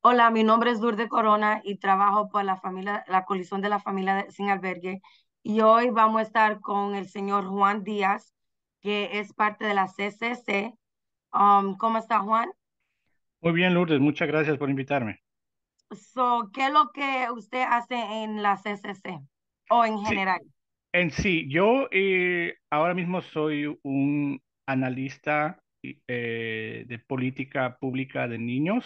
Hola, mi nombre es Lourdes Corona y trabajo por la familia, la coalición de la familia sin albergue. Y hoy vamos a estar con el señor Juan Díaz, que es parte de la CCC. Um, ¿Cómo está Juan? Muy bien, Lourdes, muchas gracias por invitarme. So, ¿Qué es lo que usted hace en la CCC o en general? En sí, yo eh, ahora mismo soy un analista eh, de política pública de niños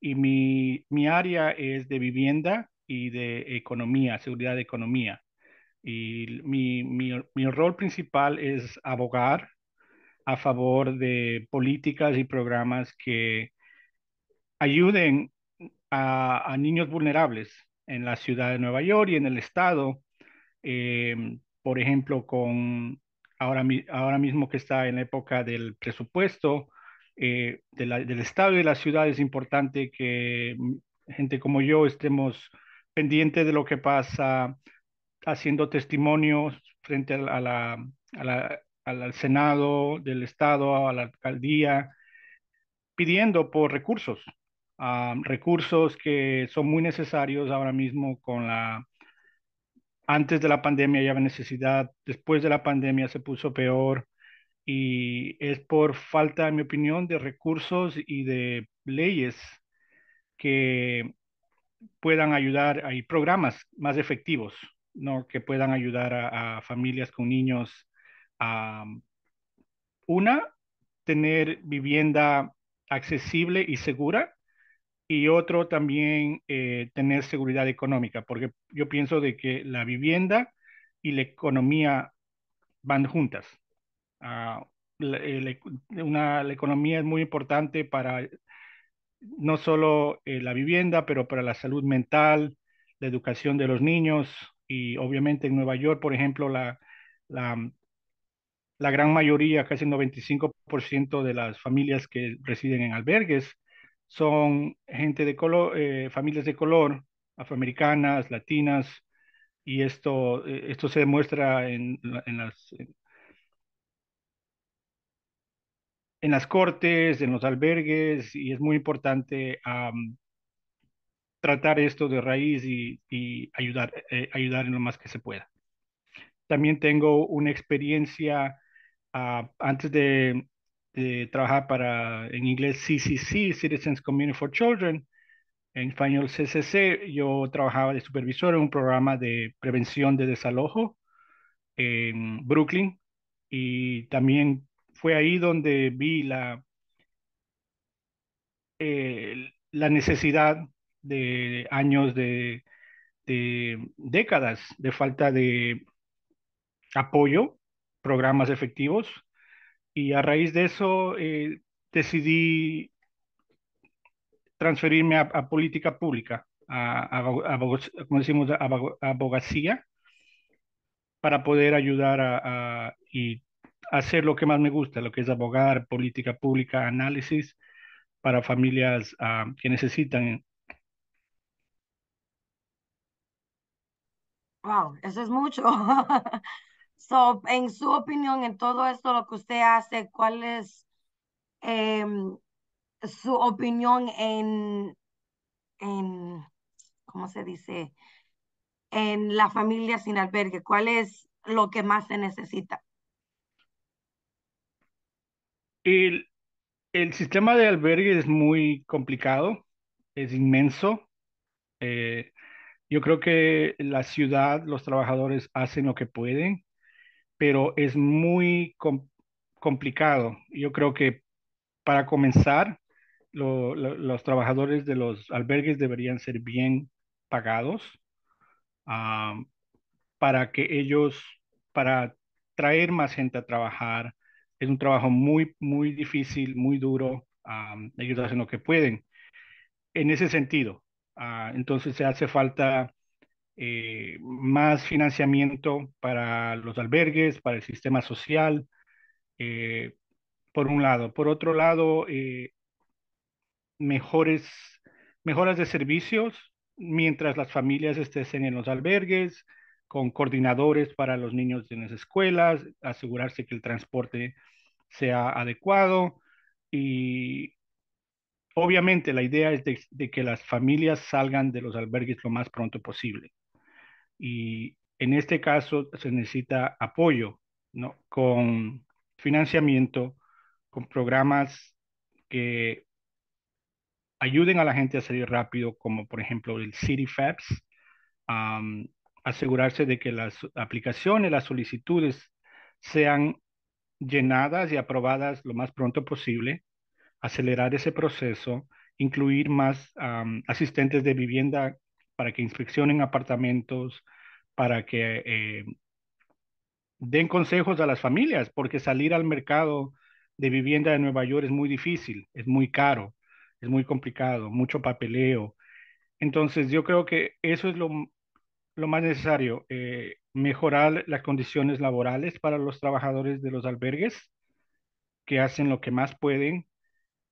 y mi, área es de vivienda y de economía, seguridad de economía. Y mi, rol principal es abogar a favor de políticas y programas que ayuden a, niños vulnerables en la ciudad de Nueva York y en el estado, eh, por ejemplo, con ahora, ahora mismo que está en la época del presupuesto eh, de la, del estado de la ciudad, es importante que mm, gente como yo estemos pendientes de lo que pasa, haciendo testimonios frente a la, a la, al, Senado del Estado, a la alcaldía, pidiendo por recursos, a ah, recursos que son muy necesarios ahora mismo con la antes de la pandemia ya había necesidad, después de la pandemia se puso peor y es por falta, en mi opinión, de recursos y de leyes que puedan ayudar, hay programas más efectivos, ¿no? Que puedan ayudar a, a familias con niños a, una, tener vivienda accesible y segura y otro también eh, tener seguridad económica, porque yo pienso de que la vivienda y la economía van juntas. Ah, la, eh, una, la, economía es muy importante para no solo eh, la vivienda, pero para la salud mental, la educación de los niños y obviamente en Nueva York, por ejemplo, la, la, mm, la gran mayoría, casi el 95% de las familias que residen en albergues, son gente de color, eh, familias de color, afroamericanas, latinas, y esto, eh, esto se demuestra en, las... En las cortes, en los albergues, y es muy importante tratar esto de raíz y, ayudar, eh, ayudar en lo más que se pueda. También tengo una experiencia ah, antes de eh, trabajaba para, en inglés, CCC, Citizens Community for Children, en español CCC. Yo trabajaba de supervisor en un programa de prevención de desalojo en Brooklyn y también fue ahí donde vi la, eh, la necesidad de años de décadas de falta de apoyo, programas efectivos y a raíz de eso eh, decidí transferirme a, política pública, a, como decimos, a, abogacía, para poder ayudar a, y hacer lo que más me gusta, lo que es abogar, política pública, análisis para familias ah, que necesitan. Wow, eso es mucho. So, en su opinión, en todo esto lo que usted hace, ¿cuál es em, su opinión en, en, ¿cómo se dice? En la familia sin albergue, ¿cuál es lo que más se necesita? El, el sistema de albergue es muy complicado, es inmenso. Eh, yo creo que la ciudad, los trabajadores hacen lo que pueden pero es muy complicado. Yo creo que para comenzar, los trabajadores de los albergues deberían ser bien pagados para que ellos, para traer más gente a trabajar. Es un trabajo muy, muy difícil, muy duro. ellos hacen lo que pueden. En ese sentido, ah, entonces se hace falta eh, más financiamiento para los albergues, para el sistema social, eh, por un lado. Por otro lado, eh, mejores, mejoras de servicios mientras las familias estén en los albergues, con coordinadores para los niños en las escuelas, asegurarse que el transporte sea adecuado y obviamente la idea es de que las familias salgan de los albergues lo más pronto posible y en este caso se necesita apoyo ¿no? con financiamiento, con programas que ayuden a la gente a salir rápido, como por ejemplo el CityFabs asegurarse de que las aplicaciones, las solicitudes sean llenadas y aprobadas lo más pronto posible, acelerar ese proceso, incluir más asistentes de vivienda para que inspeccionen apartamentos, para que eh, den consejos a las familias, porque salir al mercado de vivienda de Nueva York es muy difícil, es muy caro, es muy complicado, mucho papeleo. Entonces yo creo que eso es lo, más necesario, eh, mejorar las condiciones laborales para los trabajadores de los albergues, que hacen lo que más pueden,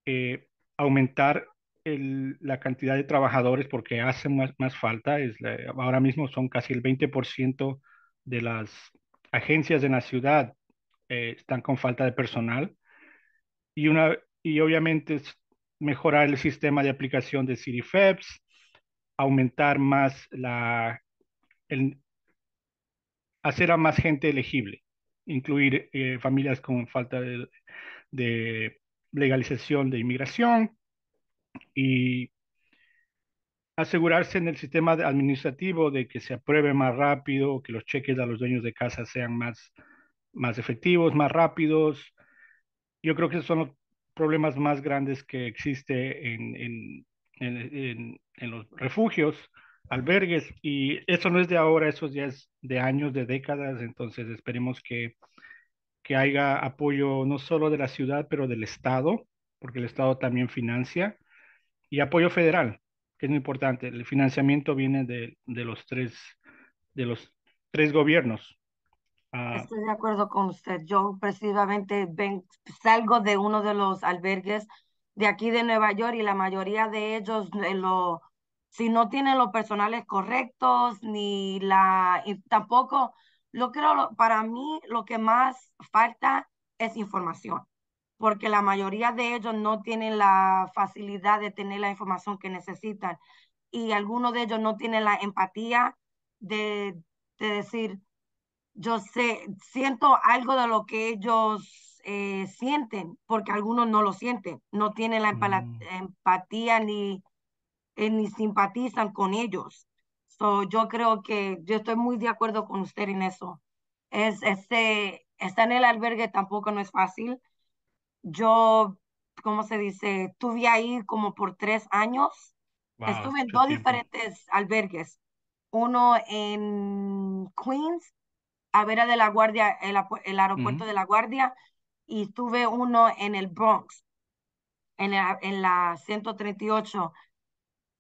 eh, aumentar la cantidad de trabajadores porque hace más, falta. Es ahora mismo son casi el 20% de las agencias de la ciudad eh, están con falta de personal. Y, una, y obviamente es mejorar el sistema de aplicación de CityFEBs, aumentar más la... hacer a más gente elegible, incluir eh, familias con falta de legalización de inmigración, y asegurarse en el sistema administrativo de que se apruebe más rápido, que los cheques a los dueños de casa sean más, más efectivos, más rápidos. Yo creo que esos son los problemas más grandes que existe en, en, en, en los refugios, albergues, y eso no es de ahora, eso ya es de años, de décadas, entonces esperemos que, que haya apoyo no solo de la ciudad, pero del Estado, porque el Estado también financia y apoyo federal, que es muy importante. El financiamiento viene de, los tres de los tres gobiernos. Ah, Estoy de acuerdo con usted. Yo precisamente ven, salgo de uno de los albergues de aquí de Nueva York y la mayoría de ellos eh, lo, si no tienen los personales correctos ni la y tampoco lo creo para mí lo que más falta es información porque la mayoría de ellos no tienen la facilidad de tener la información que necesitan y algunos de ellos no tienen la empatía de, decir, yo sé, siento algo de lo que ellos eh, sienten, porque algunos no lo sienten, no tienen la mm. empatía ni, eh, ni simpatizan con ellos. So, yo creo que yo estoy muy de acuerdo con usted en eso. Es, este, estar en el albergue tampoco no es fácil. Yo, ¿cómo se dice? Estuve ahí como por tres años. Estuve en dos diferentes albergues. Uno en Queens, a vera de la Guardia, el, aeropuerto de la Guardia, y tuve uno en el Bronx, en la, en la 138.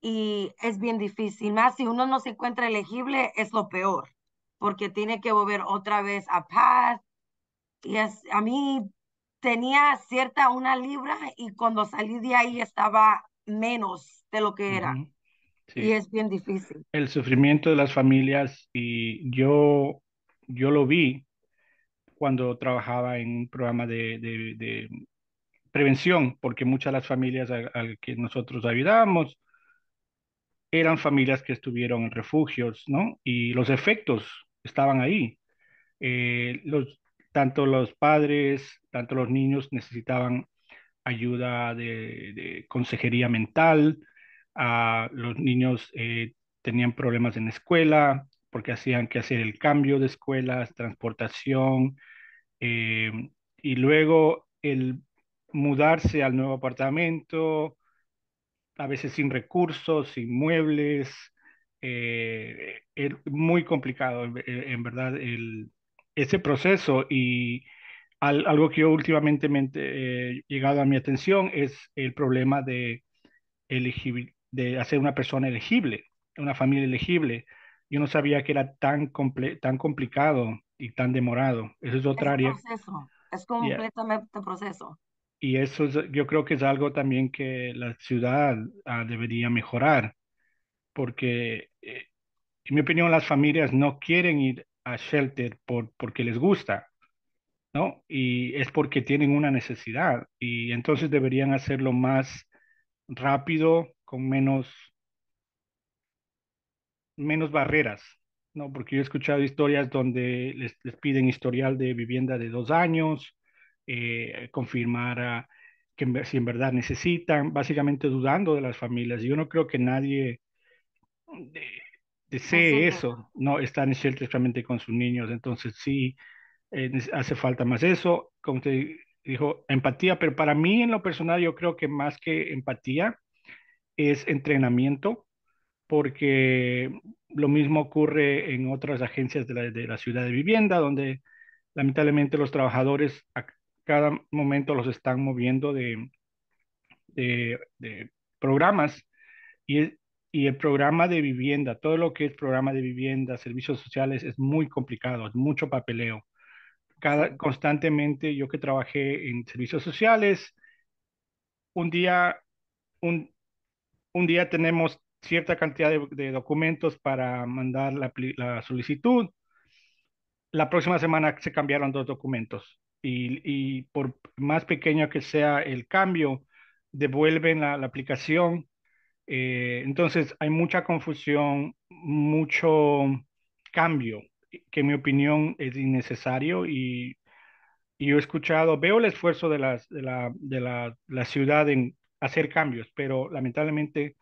Y es bien difícil. Más si uno no se encuentra elegible, es lo peor, porque tiene que volver otra vez a Paz. Y es, a mí tenía cierta una libra y cuando salí de ahí estaba menos de lo que era. Y es bien difícil. El sufrimiento de las familias y yo, yo lo vi cuando trabajaba en un programa de, prevención, porque muchas de las familias a, que nosotros ayudamos eran familias que estuvieron en refugios, ¿no? Y los efectos estaban ahí. Eh, los, tanto los padres, tanto los niños necesitaban ayuda de, consejería mental, a ah, los niños eh, tenían problemas en la escuela porque hacían que hacer el cambio de escuelas, transportación, eh, y luego el mudarse al nuevo apartamento, a veces sin recursos, sin muebles, eh, er, muy complicado, en verdad, el, ese proceso y algo que yo últimamente he eh, llegado a mi atención es el problema de, de hacer una persona elegible, una familia elegible. Yo no sabía que era tan, tan complicado y tan demorado. Eso es otra es área. Proceso. Es completamente un proceso. Y eso yo creo que es algo también que la ciudad ah, debería mejorar, porque eh, en mi opinión las familias no quieren ir a Shelter por, porque les gusta, ¿no? Y es porque tienen una necesidad y entonces deberían hacerlo más rápido, con menos, menos barreras, ¿no? Porque yo he escuchado historias donde les, piden historial de vivienda de dos años, eh, confirmar que si en verdad necesitan, básicamente dudando de las familias. Yo no creo que nadie... Eh, sé ah, eso, no están en con sus niños, entonces sí eh, hace falta más eso, como te dijo, empatía, pero para mí en lo personal yo creo que más que empatía es entrenamiento, porque lo mismo ocurre en otras agencias de la, ciudad de vivienda, donde lamentablemente los trabajadores a cada momento los están moviendo de, de, de programas y y el programa de vivienda, todo lo que es programa de vivienda, servicios sociales, es muy complicado, es mucho papeleo. Cada, constantemente, yo que trabajé en servicios sociales, un día, un, día tenemos cierta cantidad de, documentos para mandar la, solicitud. La próxima semana se cambiaron dos documentos y, por más pequeño que sea el cambio, devuelven la, la aplicación eh, entonces hay mucha confusión, mucho cambio, que en mi opinión es innecesario y, yo he escuchado, veo el esfuerzo de, las, de, la, de la, ciudad en hacer cambios, pero lamentablemente,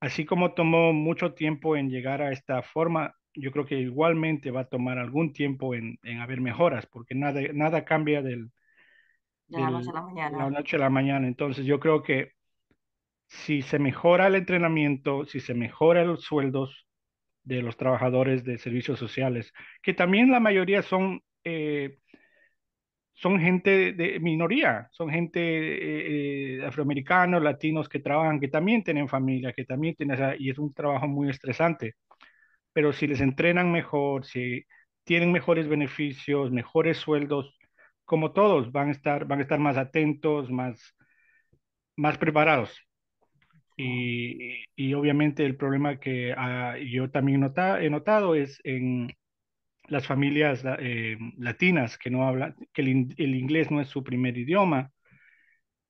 así como tomó mucho tiempo en llegar a esta forma, yo creo que igualmente va a tomar algún tiempo en, en haber mejoras, porque nada, nada cambia del, de La noche a la mañana. Entonces, yo creo que si se mejora el entrenamiento, si se mejora los sueldos de los trabajadores de servicios sociales, que también la mayoría son, eh, son gente de minoría, son gente eh, eh, afroamericanos, latinos que trabajan, que también tienen familia, que también tienen, y es un trabajo muy estresante. Pero si les entrenan mejor, si tienen mejores beneficios, mejores sueldos, como todos, van a estar, van a estar más atentos, más, más preparados. Y, obviamente el problema que ah, yo también he notado es en las familias eh, latinas que no hablan, que el, el, inglés no es su primer idioma.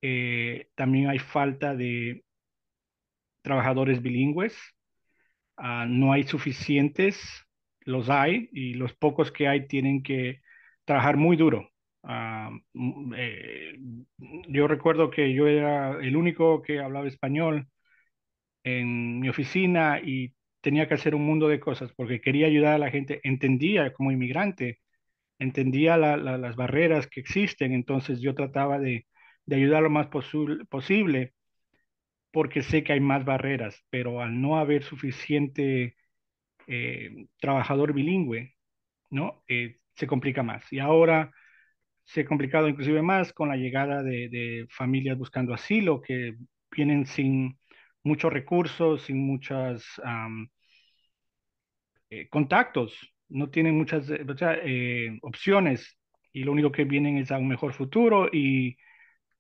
Eh, también hay falta de trabajadores bilingües. Ah, no hay suficientes, los hay, y los pocos que hay tienen que trabajar muy duro Ah, mm, eh, yo recuerdo que yo era el único que hablaba español en mi oficina y tenía que hacer un mundo de cosas porque quería ayudar a la gente. Entendía como inmigrante, entendía las barreras que existen, entonces yo trataba de, ayudar lo más posible porque sé que hay más barreras, pero al no haber suficiente eh, trabajador bilingüe, ¿no? Eh, se complica más. Y ahora se ha complicado inclusive más con la llegada de, familias buscando asilo que vienen sin muchos recursos, sin muchos eh, contactos, no tienen muchas eh, eh, opciones y lo único que vienen es a un mejor futuro y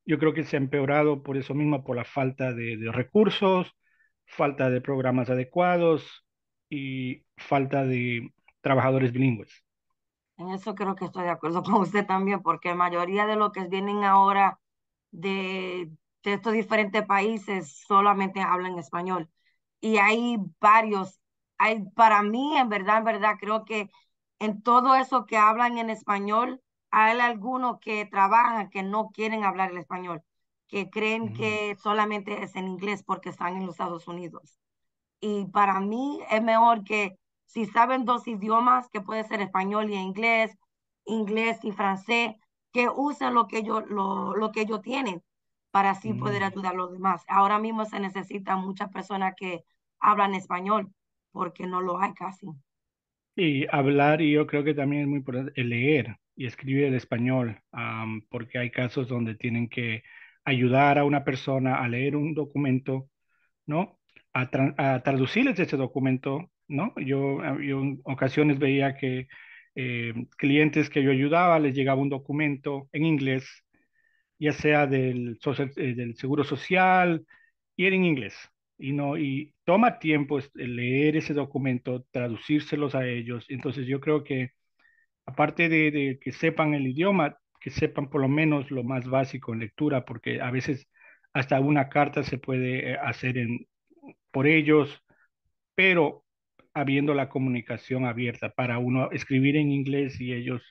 yo creo que se ha empeorado por eso mismo, por la falta de recursos, falta de programas adecuados y falta de trabajadores bilingües. En eso creo que estoy de acuerdo con usted también, porque la mayoría de los que vienen ahora de, de estos diferentes países solamente hablan español. Y hay varios, hay para mí, en verdad, en verdad, creo que en todo eso que hablan en español, hay algunos que trabajan que no quieren hablar el español, que creen que solamente es en inglés porque están en los Estados Unidos. Y para mí es mejor que si saben dos idiomas, que puede ser español y inglés, inglés y francés, que usen lo que ellos, lo, lo que ellos tienen para así poder mm. ayudar a los demás. Ahora mismo se necesitan muchas personas que hablan español porque no lo hay casi. Y hablar, y yo creo que también es muy importante leer y escribir el español, porque hay casos donde tienen que ayudar a una persona a leer un documento, ¿no? A, a traducirles ese documento ¿no? Ah, yo, en ocasiones veía que eh, clientes que yo ayudaba les llegaba un documento en inglés, ya sea del, eh, del Seguro Social, y era en inglés. Y, no, y toma tiempo este, leer ese documento, traducírselos a ellos. Entonces yo creo que aparte de, que sepan el idioma, que sepan por lo menos lo más básico en lectura, porque a veces hasta una carta se puede eh, hacer en, por ellos, pero habiendo la comunicación abierta para uno escribir en inglés y ellos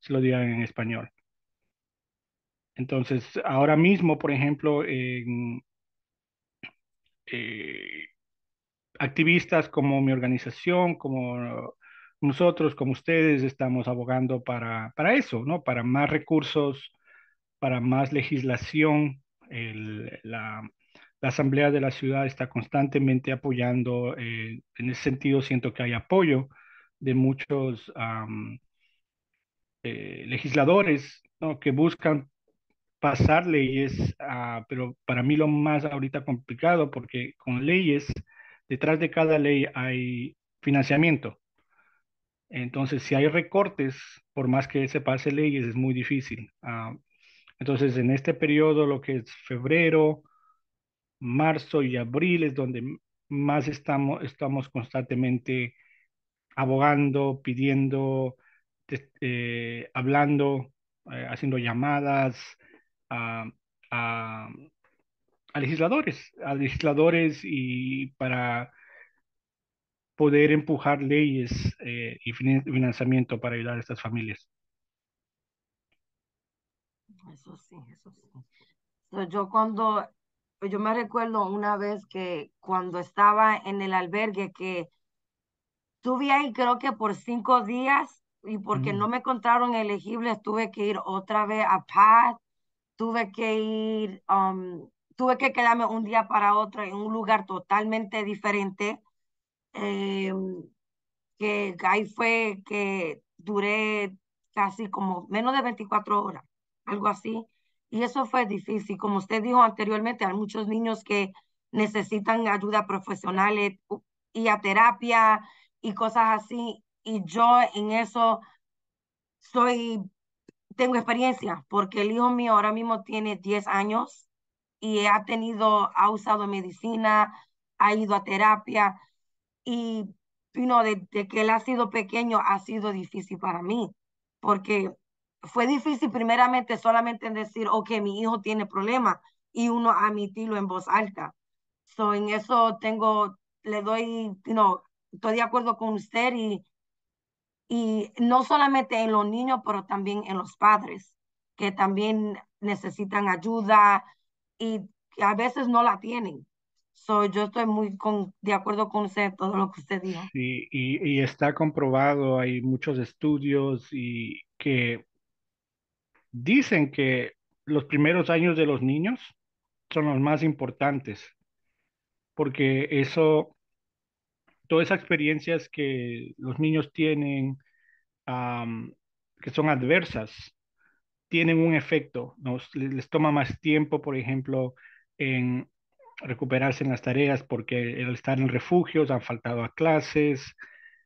se lo digan en español. Entonces, ahora mismo, por ejemplo, eh, activistas como mi organización, como nosotros, como ustedes, estamos abogando para, para eso, ¿no? Para más recursos, para más legislación. la, la Asamblea de la Ciudad está constantemente apoyando, eh, en ese sentido siento que hay apoyo de muchos eh, legisladores que buscan pasar leyes, ah, pero para mí lo más ahorita complicado porque con leyes, detrás de cada ley hay financiamiento. Entonces, si hay recortes, por más que se pase leyes, es muy difícil. Ah. entonces, en este periodo, lo que es febrero, marzo y abril es donde más estamos, estamos constantemente abogando, pidiendo, eh, hablando, eh, haciendo llamadas a, legisladores, a legisladores y para poder empujar leyes eh, y financiamiento para ayudar a estas familias. Eso sí, eso sí. Yo cuando pues, yo me recuerdo una vez que cuando estaba en el albergue que estuve ahí creo que por cinco días y porque no mm. me encontraron elegibles tuve que ir otra vez a Paz, tuve que ir, um, tuve que quedarme un día para otro en un lugar totalmente diferente. Em, que ahí fue que duré casi como menos de 24 horas, algo así. Y eso fue difícil. Como usted dijo anteriormente, hay muchos niños que necesitan ayuda profesional y a terapia y cosas así. Y yo en eso soy, tengo experiencia, porque el hijo mío ahora mismo tiene 10 años y ha tenido, ha usado medicina, ha ido a terapia y, you desde que él ha sido pequeño ha sido difícil para mí, porque fue difícil primeramente solamente en decir, ok, mi hijo tiene problema y uno admitirlo en voz alta. So, en eso tengo, le doy, no estoy de acuerdo con usted y, y no solamente en los niños, pero también en los padres, que también necesitan ayuda y a veces no la tienen. So, yo estoy muy de acuerdo con usted, todo lo que usted dijo. Sí, y, y está comprobado, hay muchos estudios y que Dicen que los primeros años de los niños son los más importantes, porque eso, todas esas experiencias que los niños tienen, que son adversas, tienen un efecto. les toma más tiempo, por ejemplo, en recuperarse en las tareas porque al estar en refugios han faltado a clases,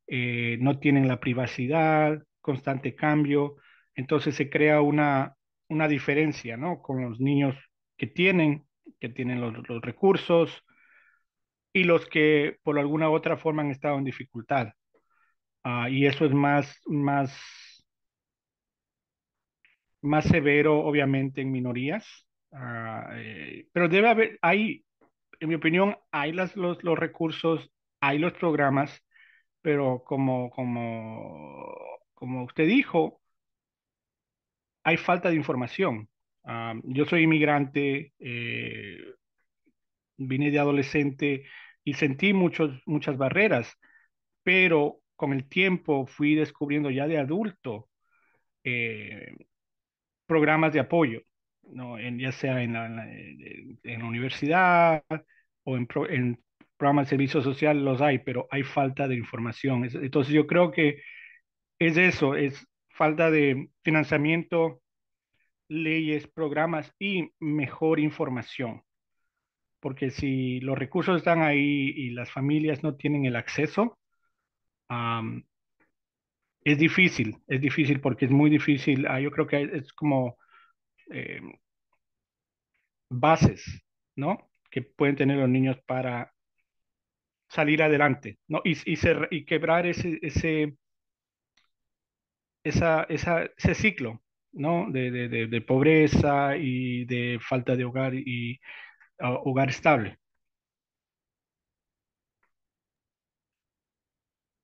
eh, no tienen la privacidad, constante cambio. Entonces se crea una, una diferencia, ¿no? Con los niños que tienen, que tienen los, los recursos y los que por alguna u otra forma han estado en dificultad. Ah, y eso es más, más, más severo, obviamente, en minorías. Ah, eh, pero debe haber, hay, en mi opinión, hay los, los recursos, hay los programas, pero como, como, como usted dijo, hay falta de información. yo soy inmigrante, eh, vine de adolescente y sentí muchos, muchas barreras, pero con el tiempo fui descubriendo ya de adulto eh, programas de apoyo, en, ya sea en la, universidad o en, en programas de servicio social, los hay, pero hay falta de información. Entonces yo creo que es eso, es falta de financiamiento, leyes, programas y mejor información. Porque si los recursos están ahí y las familias no tienen el acceso, es difícil, es difícil porque es muy difícil. Ah, yo creo que es como eh, bases, ¿no? Que pueden tener los niños para salir adelante, ¿no? Y, y quebrar ese esa, ese ciclo ¿no? De, de, de, pobreza y de falta de hogar y ah, hogar estable.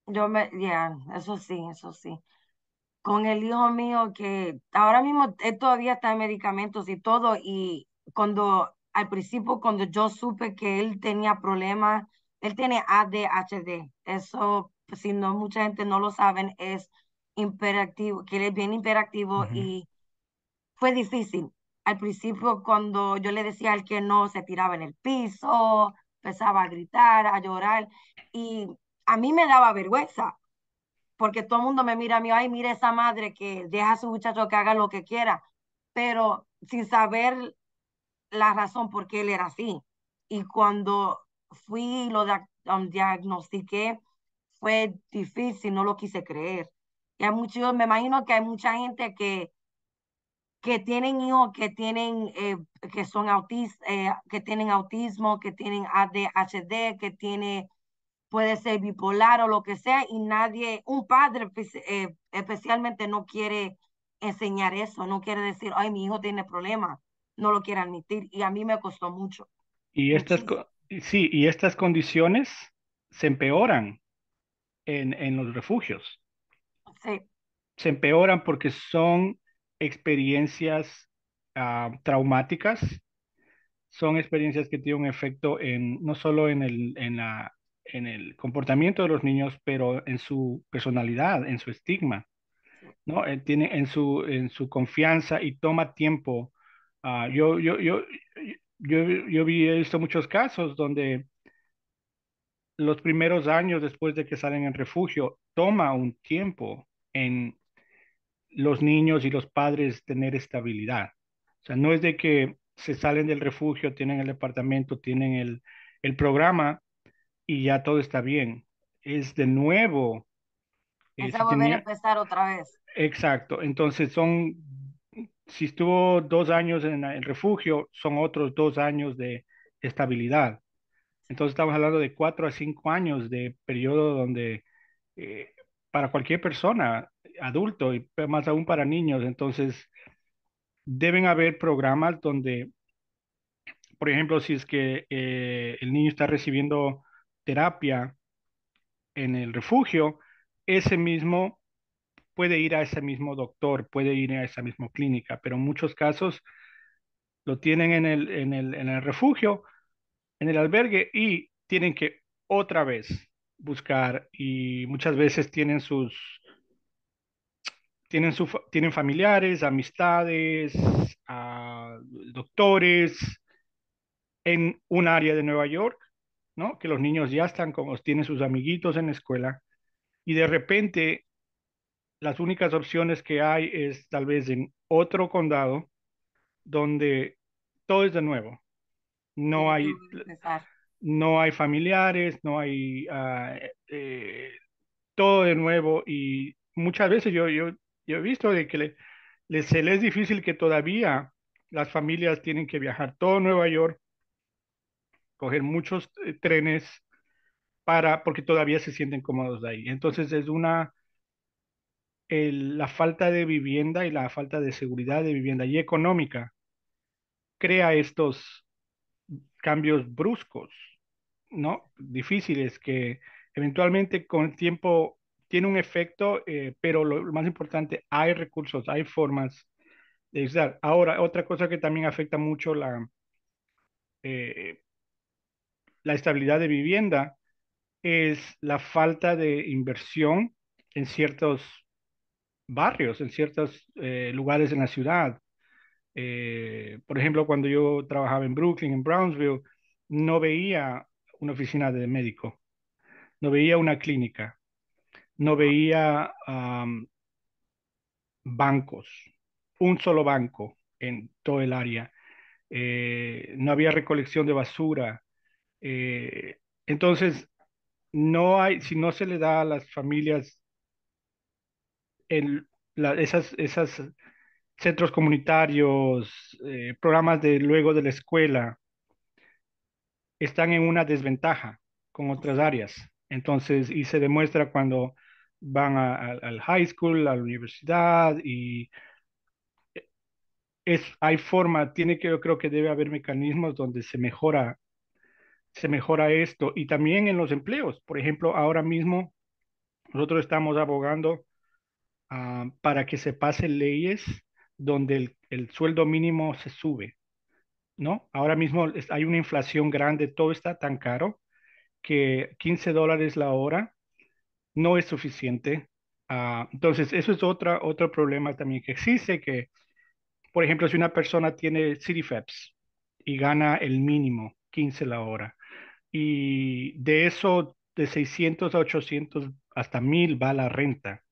Yo me, ya, eso sí, eso sí. Con el hijo mío que ahora mismo todavía está en medicamentos y todo, y cuando al principio, cuando yo supe que él tenía problemas, él tiene ADHD, eso, pues, si no, mucha gente no lo saben, es imperativo que él es bien imperativo y fue difícil. Al principio, cuando yo le decía al que no, se tiraba en el piso, empezaba a gritar, a llorar, y a mí me daba vergüenza, porque todo el mundo me mira a mí, ay, mira esa madre que deja a su muchacho que haga lo que quiera, pero sin saber la razón por qué él era así. Y cuando fui lo um, diagnostiqué, fue difícil, no lo quise creer muchos, me imagino que hay mucha gente que, que tienen hijos que tienen eh, que son autis, eh, que tienen autismo, que tienen ADHD, que tiene puede ser bipolar o lo que sea y nadie, un padre eh, especialmente no quiere enseñar eso, no quiere decir, ay, mi hijo tiene problemas, no lo quiere admitir y a mí me costó mucho. Y estas sí, y estas condiciones se empeoran en, en los refugios. Se empeoran porque son experiencias traumáticas, son experiencias que tienen un efecto en, no solo en el, en, la, en el comportamiento de los niños, pero en su personalidad, en su estigma, ¿no? Tiene, en, su, en su confianza y toma tiempo. yo, yo, yo, yo, yo vi, he visto muchos casos donde los primeros años después de que salen en refugio, toma un tiempo en los niños y los padres tener estabilidad. O sea, no es de que se salen del refugio, tienen el departamento, tienen el, el programa y ya todo está bien. Es de nuevo. Eh, es otra vez. Exacto. Entonces son, si estuvo dos años en el refugio, son otros dos años de estabilidad. Entonces estamos hablando de cuatro a cinco años de periodo donde eh, para cualquier persona, adulto y más aún para niños. Entonces, deben haber programas donde, por ejemplo, si es que eh, el niño está recibiendo terapia en el refugio, ese mismo puede ir a ese mismo doctor, puede ir a esa misma clínica, pero en muchos casos lo tienen en el, en el, en el refugio, en el albergue y tienen que otra vez buscar y muchas veces tienen sus tienen, su, tienen familiares, amistades, ah, doctores en un área de Nueva York, ¿no? Que los niños ya están como tienen sus amiguitos en la escuela y de repente las únicas opciones que hay es tal vez en otro condado donde todo es de nuevo. No hay, no hay familiares, no hay ah, eh, todo de nuevo y muchas veces yo, yo, yo he visto de que se les es difícil que todavía las familias tienen que viajar todo Nueva York, coger muchos eh, trenes para, porque todavía se sienten cómodos de ahí. Entonces es una, la falta de vivienda y la falta de seguridad de vivienda y económica crea estos cambios bruscos ¿no? difíciles que eventualmente con el tiempo tiene un efecto, eh, pero lo, más importante, hay recursos, hay formas de usar. Ahora, otra cosa que también afecta mucho la, eh, la estabilidad de vivienda es la falta de inversión en ciertos barrios, en ciertos eh, lugares en la ciudad. por ejemplo, cuando yo trabajaba en Brooklyn, en Brownsville, no veía una oficina de médico, no veía una clínica, no veía bancos, un solo banco en todo el área, eh, no había recolección de basura. Eh, entonces, no hay, si no se le da a las familias en esas, esas centros comunitarios, eh, programas de luego de la escuela, están en una desventaja con otras áreas. Entonces, y se demuestra cuando van al high school, a la universidad, y es, hay forma, tiene que, yo creo que debe haber mecanismos donde se mejora, se mejora esto, y también en los empleos. Por ejemplo, ahora mismo nosotros estamos abogando ah, para que se pasen leyes donde el sueldo mínimo se sube ¿no? Ahora mismo hay una inflación grande, todo está tan caro que 15 dólares la hora no es suficiente. Ah, entonces, eso es otra, otro problema también que existe, que, por ejemplo, si una persona tiene CityFeps y gana el mínimo, 15 la hora, y de eso, de 600 a 800 hasta 1000 va la renta,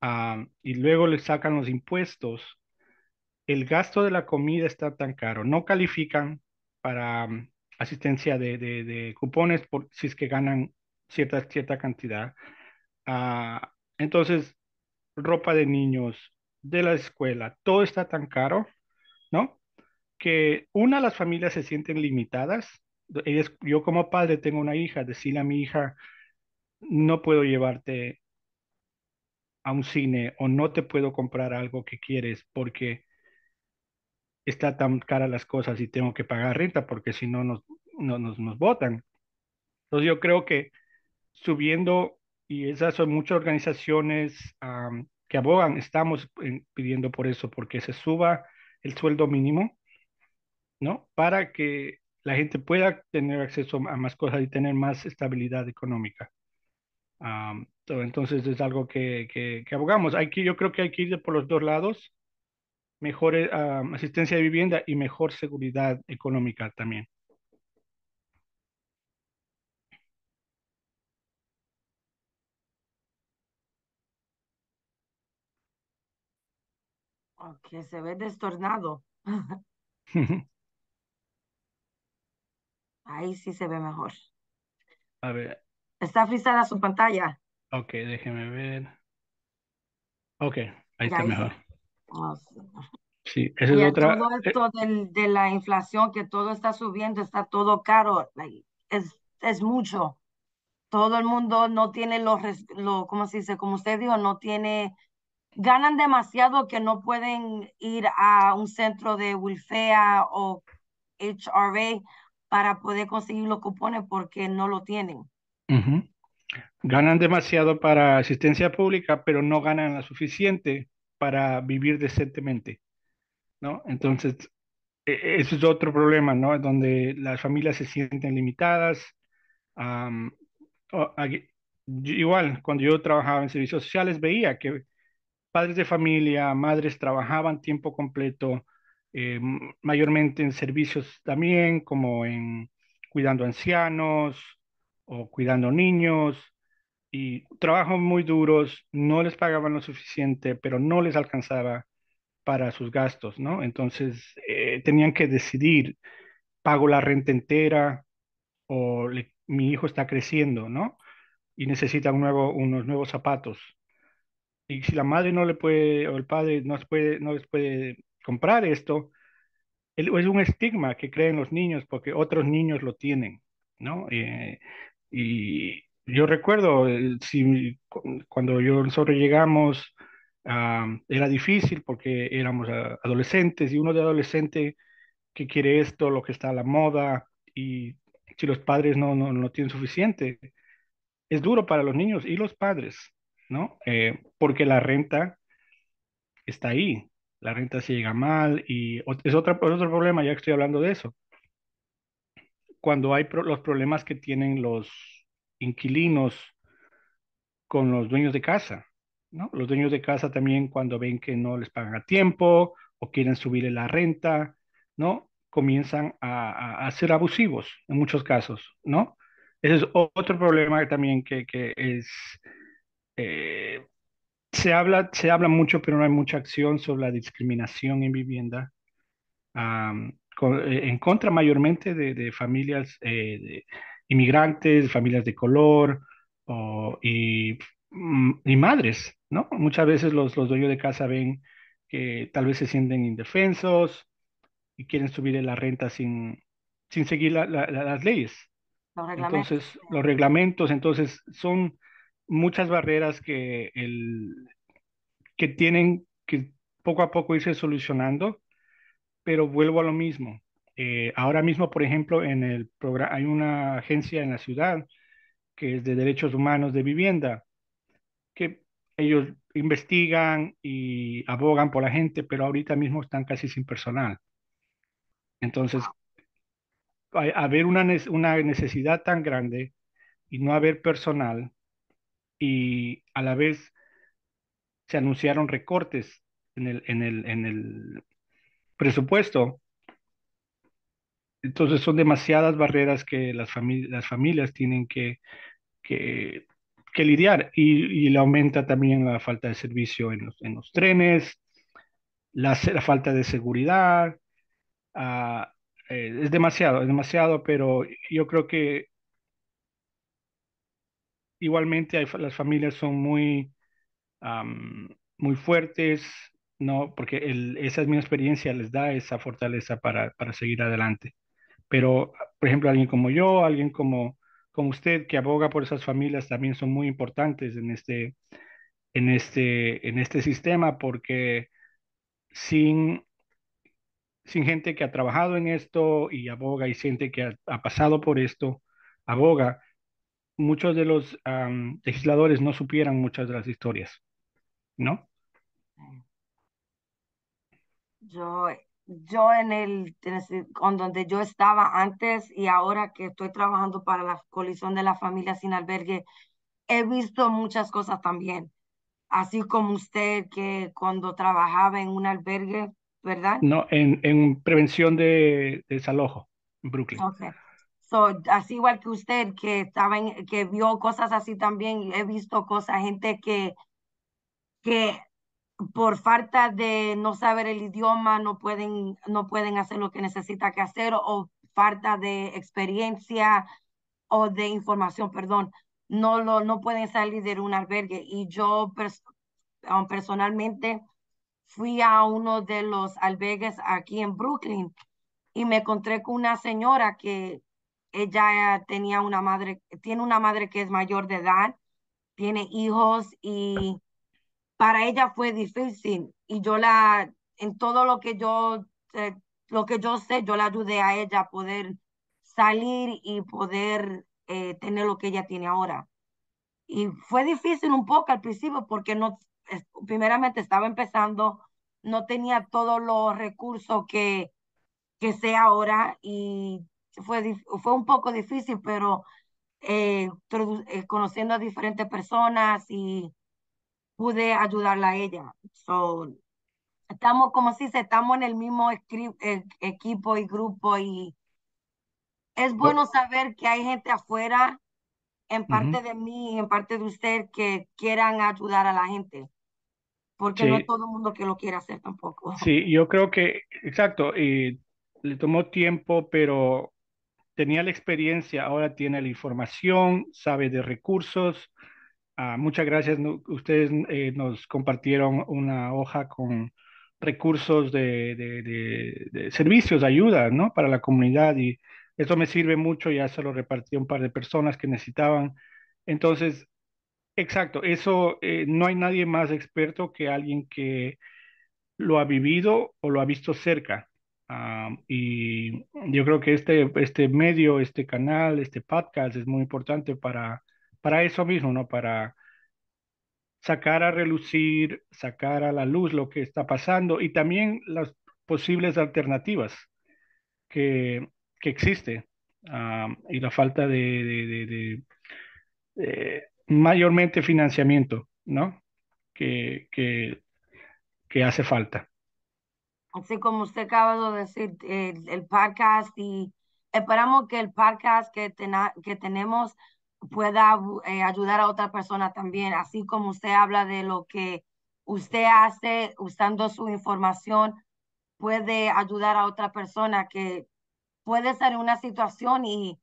ah, y luego le sacan los impuestos, el gasto de la comida está tan caro, no califican para mm, asistencia de, cupones si es que ganan cierta, cierta cantidad. Ah, entonces, ropa de niños, de la escuela, todo está tan caro, ¿no? Que una, las familias se sienten limitadas. yo como padre tengo una hija, decirle a mi hija, no puedo llevarte a un cine o no te puedo comprar algo que quieres porque está tan cara las cosas y tengo que pagar renta porque si no nos, nos, votan. Entonces yo creo que subiendo, y esas son muchas organizaciones que abogan, estamos pidiendo por eso, porque se suba el sueldo mínimo, ¿no? Para que la gente pueda tener acceso a más cosas y tener más estabilidad económica. entonces es algo que, que, abogamos. Hay yo creo que hay que ir por los dos lados mejor eh, asistencia de vivienda y mejor seguridad económica también. Okay, oh, se ve destornado. Ahí sí se ve mejor. A ver. Está frisada su pantalla. Ok, déjeme ver. Ok, ahí está mejor. Ah, sí, esa es otra. Todo eh esto de, la inflación, que todo está subiendo, está todo caro, es, mucho. Todo el mundo no tiene los, lo, se dice? Como usted dijo, no tiene, ganan demasiado que no pueden ir a un centro de Wilfea o HRA para poder conseguir los cupones porque no lo tienen. Ganan demasiado para asistencia pública, pero no ganan la suficiente para vivir decentemente, ¿no? Entonces, e, e, eso es otro problema, ¿no? Donde las familias se sienten limitadas. igual, cuando yo trabajaba en servicios sociales, veía que padres de familia, madres trabajaban tiempo completo, em, mayormente en servicios también, como en cuidando ancianos o cuidando niños, y trabajos muy duros, no les pagaban lo suficiente, pero no les alcanzaba para sus gastos, ¿no? Entonces eh, tenían que decidir, pago la renta entera o mi hijo está creciendo, ¿no? Y necesita nuevo, unos nuevos zapatos. Y si la madre no le puede, o el padre no, puede, no les puede comprar esto, es un estigma que creen los niños porque otros niños lo tienen, ¿no? Eh, y yo recuerdo, eh, si, cuando yo, nosotros llegamos, era difícil porque éramos ah, adolescentes y uno de adolescente que quiere esto, lo que está a la moda, y si los padres no, tienen suficiente, es duro para los niños y los padres, ¿no? Eh, porque la renta está ahí, la renta se llega mal y es otro, otro problema, ya que estoy hablando de eso. Cuando hay los problemas que tienen los inquilinos con los dueños de casa. ¿no? Los dueños de casa también cuando ven que no les pagan a tiempo o quieren subirle la renta, ¿no? Comienzan a, a, ser abusivos en muchos casos, ¿no? Ese es otro problema también que, que es... Eh, se, habla, se habla mucho, pero no hay mucha acción sobre la discriminación en vivienda eh, en contra mayormente de, de familias eh, de, inmigrantes, familias de color mm, y, madres, ¿no? Muchas veces los, dueños de casa ven que tal vez se sienten indefensos y quieren subir la renta sin, seguir las leyes. Los entonces, los reglamentos, entonces son muchas barreras que, que tienen que poco a poco irse solucionando, pero vuelvo a lo mismo. Eh, ahora mismo, por ejemplo, en el programa, hay una agencia en la ciudad que es de derechos humanos de vivienda, que ellos investigan y abogan por la gente, pero ahorita mismo están casi sin personal. Entonces, haber una, una necesidad tan grande y no haber personal y a la vez se anunciaron recortes en el, en el, en el presupuesto, entonces son demasiadas barreras que las, las familias tienen que, lidiar y, le aumenta también la falta de servicio en los, en los trenes, la, falta de seguridad. Ah, eh, es demasiado, es demasiado, pero yo creo que igualmente las familias son muy, muy fuertes, ¿no? Porque el, esa mi experiencia les da esa fortaleza para seguir adelante. Pero, por ejemplo, alguien como yo, alguien como, como usted que aboga por esas familias también son muy importantes en este, en este, en este sistema porque sin, sin gente que ha trabajado en esto y aboga y siente que ha, pasado por esto, aboga, muchos de los legisladores no supieran muchas de las historias, ¿no? Yo yo en el, con donde yo estaba antes y ahora que estoy trabajando para la colisión de la familia sin albergue, he visto muchas cosas también. Así como usted que cuando trabajaba en un albergue, ¿verdad? No, en, en prevención de, de desalojo en Brooklyn. Okay. así igual que usted que estaba que vio cosas así también, he visto cosas, gente que, que por falta de no saber el idioma no pueden, no pueden hacer lo que necesita que hacer o falta de experiencia o de información, perdón, no, lo, no pueden salir de un albergue. Y yo personalmente fui a uno de los albergues aquí en Brooklyn y me encontré con una señora que ella tenía una madre, tiene una madre que es mayor de edad, tiene hijos y para ella fue difícil y yo la, en todo lo que yo, eh, lo que yo sé, yo la ayudé a ella a poder salir y poder eh, tener lo que ella tiene ahora. Y fue difícil un poco al principio porque no, primeramente estaba empezando, no tenía todos los recursos que, que sé ahora y fue, fue un poco difícil, pero eh, conociendo a diferentes personas y pude ayudarla a ella. So, estamos, como si estamos en el mismo e-, equipo y grupo y es bueno saber que hay gente afuera, en parte de mí, en parte de usted, que quieran ayudar a la gente. Porque no todo el mundo que lo quiere hacer tampoco. Sí, yo creo que, exacto, y le tomó tiempo, pero tenía la experiencia, ahora tiene la información, sabe de recursos, Ah, muchas gracias. Ustedes eh, nos compartieron una hoja con recursos de, de, de, de ayuda, ¿no? Para la comunidad y eso me sirve mucho. Ya se lo repartí a un par de personas que necesitaban. Entonces, exacto, eso eh, no hay nadie más experto que alguien que lo ha vivido o lo ha visto cerca. Ah, y yo creo que este, este medio, este canal, este podcast es muy importante para para eso mismo, ¿no? Para sacar a relucir, sacar a la luz lo que está pasando y también las posibles alternativas que, que existe ah, y la falta de, mayormente financiamiento, ¿no? Que, que, hace falta. Así como usted acaba de decir, el, el podcast y esperamos que el podcast que, que tenemos pueda eh, ayudar a otra persona también, así como usted habla de lo que usted hace usando su información, puede ayudar a otra persona que puede estar en una situación y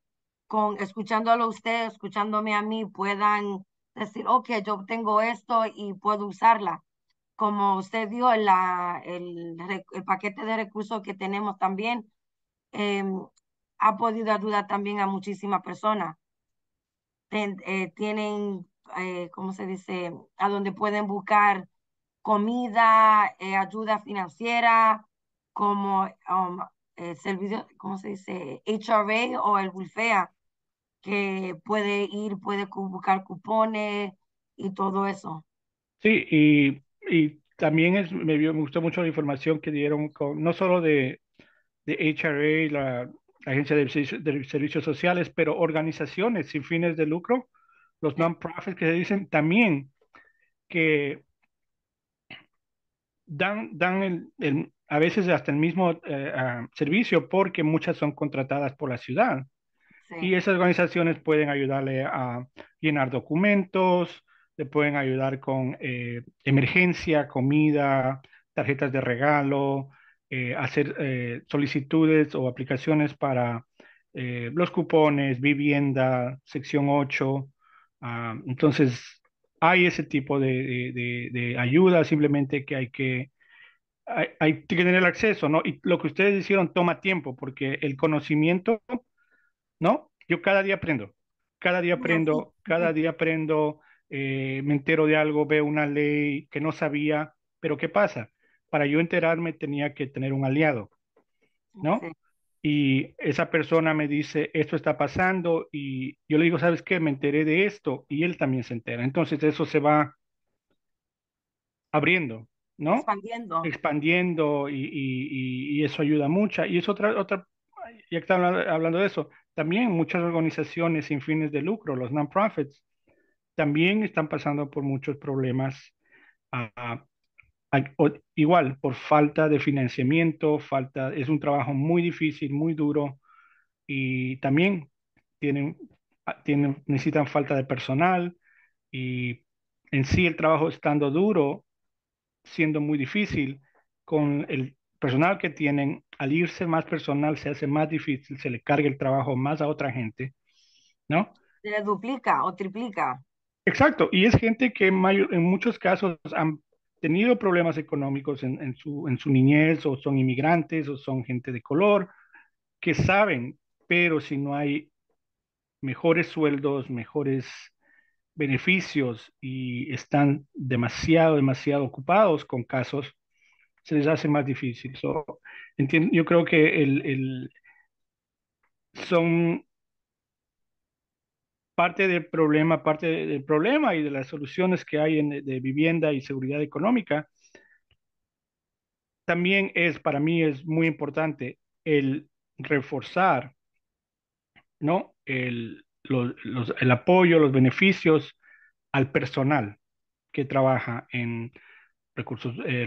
con escuchándolo usted, escuchándome a mí, puedan decir, ok, yo tengo esto y puedo usarla. Como usted dio el, el, paquete de recursos que tenemos también, em, ha podido ayudar también a muchísimas personas. Eh, tienen, eh, ¿cómo se dice?, a donde pueden buscar comida, eh, ayuda financiera, como um, servicio, ¿cómo se dice?, HRA o el WIFEA, que puede ir, puede buscar cupones y todo eso. Sí, y, y también me, me, gustó mucho la información que dieron, con, no solo de, de HRA, la, agencia de, servicios sociales, pero organizaciones sin fines de lucro, los non-profits que se dicen también que dan, dan a veces hasta el mismo eh, ah, servicio porque muchas son contratadas por la ciudad. Y esas organizaciones pueden ayudarle a llenar documentos, le pueden ayudar con eh, emergencia, comida, tarjetas de regalo, eh, hacer eh, solicitudes o aplicaciones para eh, los cupones, vivienda, sección 8. Ah, entonces, hay ese tipo de, de, ayuda, simplemente que hay que, hay, que tener el acceso, ¿no? Y lo que ustedes hicieron toma tiempo, porque el conocimiento, ¿no? Yo cada día aprendo, cada día aprendo, cada día aprendo, me entero de algo, veo una ley que no sabía, pero ¿qué pasa? para yo enterarme tenía que tener un aliado, ¿no? Y esa persona me dice, esto está pasando y yo le digo, ¿sabes qué? Me enteré de esto y él también se entera. Entonces eso se va abriendo, ¿no? Expandiendo. Expandiendo y, eso ayuda mucho. Y es otra, otra, ya que hablando de eso, también muchas organizaciones sin fines de lucro, los non-profits, también están pasando por muchos problemas ah, igual por falta de financiamiento, falta, es un trabajo muy difícil, muy duro y también tienen, ah, tienen, necesitan falta de personal y en sí el trabajo estando duro, siendo muy difícil, con el personal que tienen, al irse más personal se hace más difícil, se le carga el trabajo más a otra gente, ¿no? Se le duplica o triplica. Exacto, y es gente que en, en muchos casos han tenido problemas económicos en, su, en su niñez o son inmigrantes o son gente de color que saben, pero si no hay mejores sueldos, mejores beneficios y están demasiado, demasiado ocupados con casos, se les hace más difícil. yo creo que el, el, son parte del problema, parte del problema y de las soluciones que hay en, de vivienda y seguridad económica, también es, para mí es muy importante el reforzar, ¿no? El, los, apoyo, los beneficios al personal que trabaja en recursos, eh,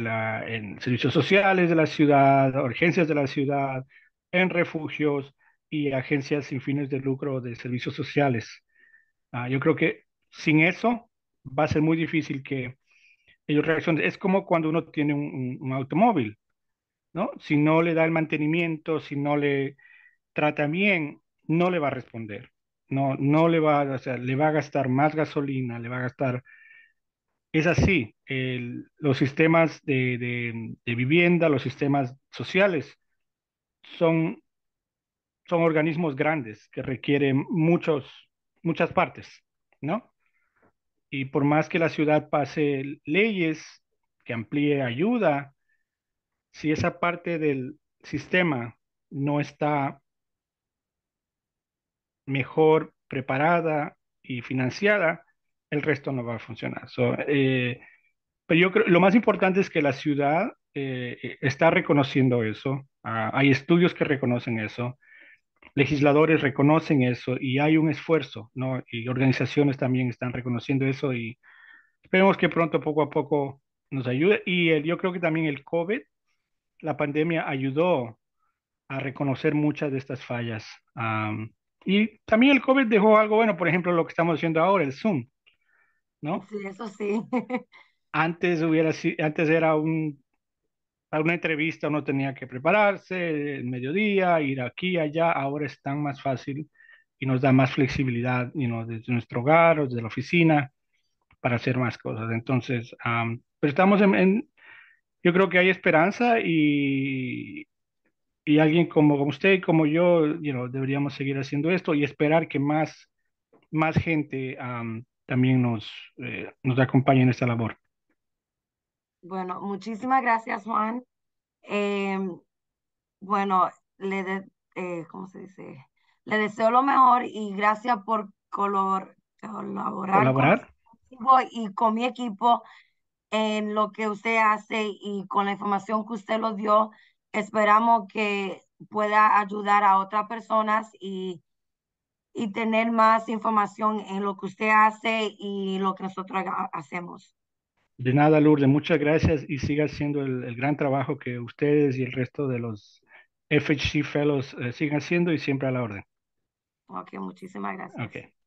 en servicios sociales de la ciudad, urgencias de la ciudad, en refugios y agencias sin fines de lucro de servicios sociales Ah, yo creo que sin eso va a ser muy difícil que ellos reaccionen. Es como cuando uno tiene un, automóvil, ¿no? Si no le da el mantenimiento, si no le trata bien, no le va a responder. No, no le va, o le va a gastar más gasolina, le va a gastar es así. El, los sistemas de, de, vivienda, los sistemas sociales son, son organismos grandes que requieren muchos, muchas partes, ¿no? Y por más que la ciudad pase leyes, que amplíe ayuda, si esa parte del sistema no está mejor preparada y financiada, el resto no va a funcionar. Eh, pero yo creo lo más importante es que la ciudad eh, está reconociendo eso. Ah, hay estudios que reconocen eso legisladores reconocen eso y hay un esfuerzo, ¿no? Y organizaciones también están reconociendo eso y esperemos que pronto, poco a poco, nos ayude. Y el, yo creo que también el COVID, la pandemia ayudó a reconocer muchas de estas fallas. y también el COVID dejó algo bueno, por ejemplo, lo que estamos haciendo ahora, el Zoom, ¿no? Sí, eso sí. antes, hubiera, antes era un para una entrevista uno tenía que prepararse, el mediodía, ir aquí, allá, ahora es tan más fácil y nos da más flexibilidad desde nuestro hogar o desde la oficina para hacer más cosas. Entonces, pero estamos en, yo creo que hay esperanza y, y alguien como, como usted, como yo, deberíamos seguir haciendo esto y esperar que más, más gente también nos, eh, nos acompañe en esta labor. Bueno, muchísimas gracias, Juan. Em, bueno, le eh, se dice? Le deseo lo mejor y gracias por colaborar, ¿Colaborar? Con y con mi equipo en lo que usted hace y con la información que usted nos dio. Esperamos que pueda ayudar a otras personas y, y tener más información en lo que usted hace y lo que nosotros hacemos. De nada, Lourdes, muchas gracias y siga haciendo el, gran trabajo que ustedes y el resto de los FHC Fellows eh, sigan haciendo y siempre a la orden. Ok, muchísimas gracias.